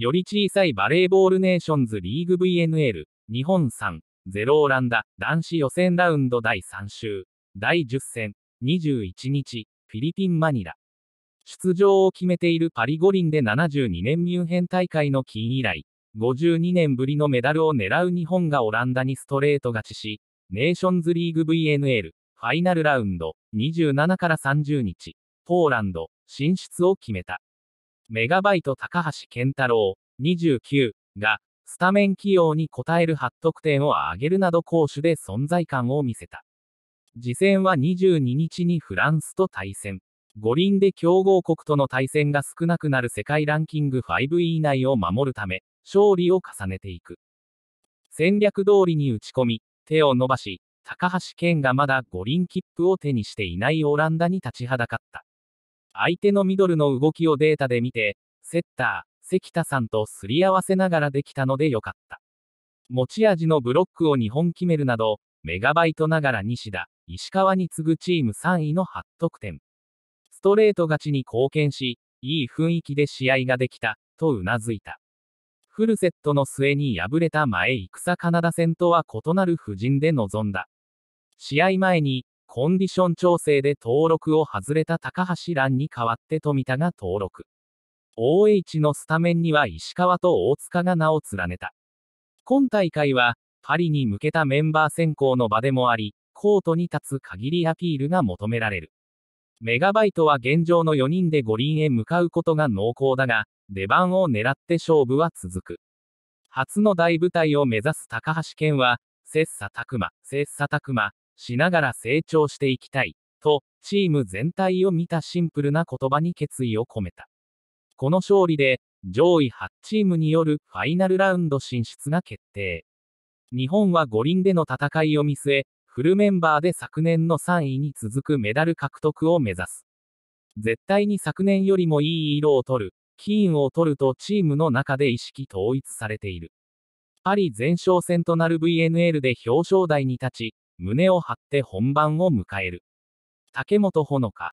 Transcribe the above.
より小さいバレーボールネーションズリーグ VNL、日本3、0オランダ、男子予選ラウンド第3週、第10戦、21日、フィリピン・マニラ。出場を決めているパリ五輪で72年ミュンヘン大会の金以来、52年ぶりのメダルを狙う日本がオランダにストレート勝ちし、ネーションズリーグ VNL、ファイナルラウンド、27から30日、ポーランド、進出を決めた。メガバイト高橋健太郎、29が、スタメン起用に応える8得点を挙げるなど攻守で存在感を見せた。次戦は22日にフランスと対戦。五輪で強豪国との対戦が少なくなる世界ランキング5位以内を守るため、勝利を重ねていく。戦略通りに打ち込み、手を伸ばし、高橋健がまだ五輪切符を手にしていないオランダに立ちはだかった。相手のミドルの動きをデータで見て、セッター、関田さんとすり合わせながらできたのでよかった。持ち味のブロックを2本決めるなど、メガバイトながら西田、石川に次ぐチーム3位の8得点。ストレート勝ちに貢献し、いい雰囲気で試合ができた、とうなずいた。フルセットの末に敗れた前戦カナダ戦とは異なる布陣で臨んだ。試合前に、コンディション調整で登録を外れた高橋蘭に代わって富田が登録。OH のスタメンには石川と大塚が名を連ねた。今大会は、パリに向けたメンバー選考の場でもあり、コートに立つ限りアピールが求められる。メガバイトは現状の4人で五輪へ向かうことが濃厚だが、出番を狙って勝負は続く。初の大舞台を目指す高橋健は、切磋琢磨、切磋琢磨、しながら成長していきたい、と、チーム全体を見たシンプルな言葉に決意を込めた。この勝利で、上位8チームによるファイナルラウンド進出が決定。日本は五輪での戦いを見据え、フルメンバーで昨年の3位に続くメダル獲得を目指す。絶対に昨年よりもいい色を取る、金を取るとチームの中で意識統一されている。パリ前哨戦となる VNL で表彰台に立ち、胸を張って本番を迎える。竹本ほのか。